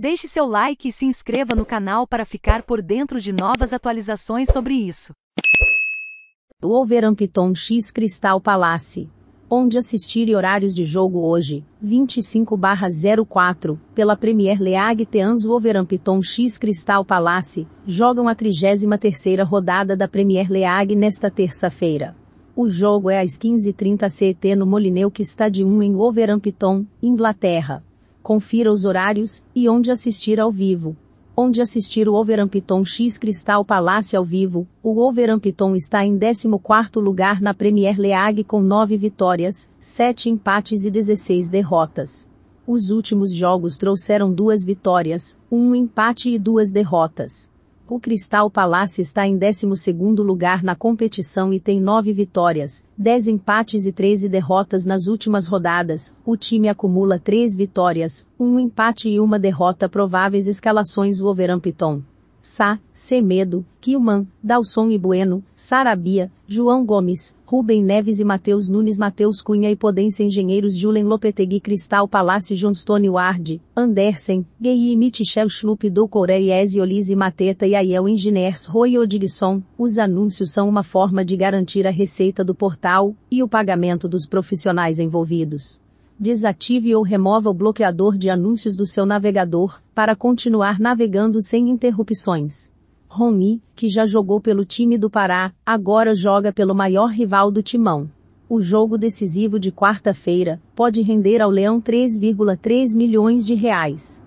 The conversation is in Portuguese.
Deixe seu like e se inscreva no canal para ficar por dentro de novas atualizações sobre isso. O X Crystal Palace. Onde assistir e horários de jogo hoje, 25/04, pela Premier League Teans Wolverhampton X Crystal Palace, jogam a 33ª rodada da Premier League nesta terça-feira. O jogo é às 15h30 CT no Molineux 1 em Wolverhampton, Inglaterra. Confira os horários e onde assistir ao vivo. Onde assistir o Wolverhampton X Cristal Palace ao vivo, o Wolverhampton está em 14º lugar na Premier League com 9 vitórias, 7 empates e 16 derrotas. Os últimos jogos trouxeram duas vitórias, um empate e duas derrotas. O Crystal Palace está em 12º lugar na competição e tem 9 vitórias, 10 empates e 13 derrotas nas últimas rodadas. O time acumula 3 vitórias, 1 empate e 1 derrota prováveis escalações Wolverhampton, Sá, Semedo, Kilman, Dalson e Bueno, Sarabia, João Gomes, Rubem Neves e Matheus Nunes Matheus Cunha e Podência Engenheiros Julen Lopetegui Cristal Palace Johnstone Ward, Andersen, Gay e Michel Schlup do Coreia Olise Mateta e Aiel Engineers Roy Odilson, os anúncios são uma forma de garantir a receita do portal e o pagamento dos profissionais envolvidos. Desative ou remova o bloqueador de anúncios do seu navegador, para continuar navegando sem interrupções. Rony, que já jogou pelo time do Pará, agora joga pelo maior rival do Timão. O jogo decisivo de quarta-feira pode render ao Leão 3,3 milhões de reais.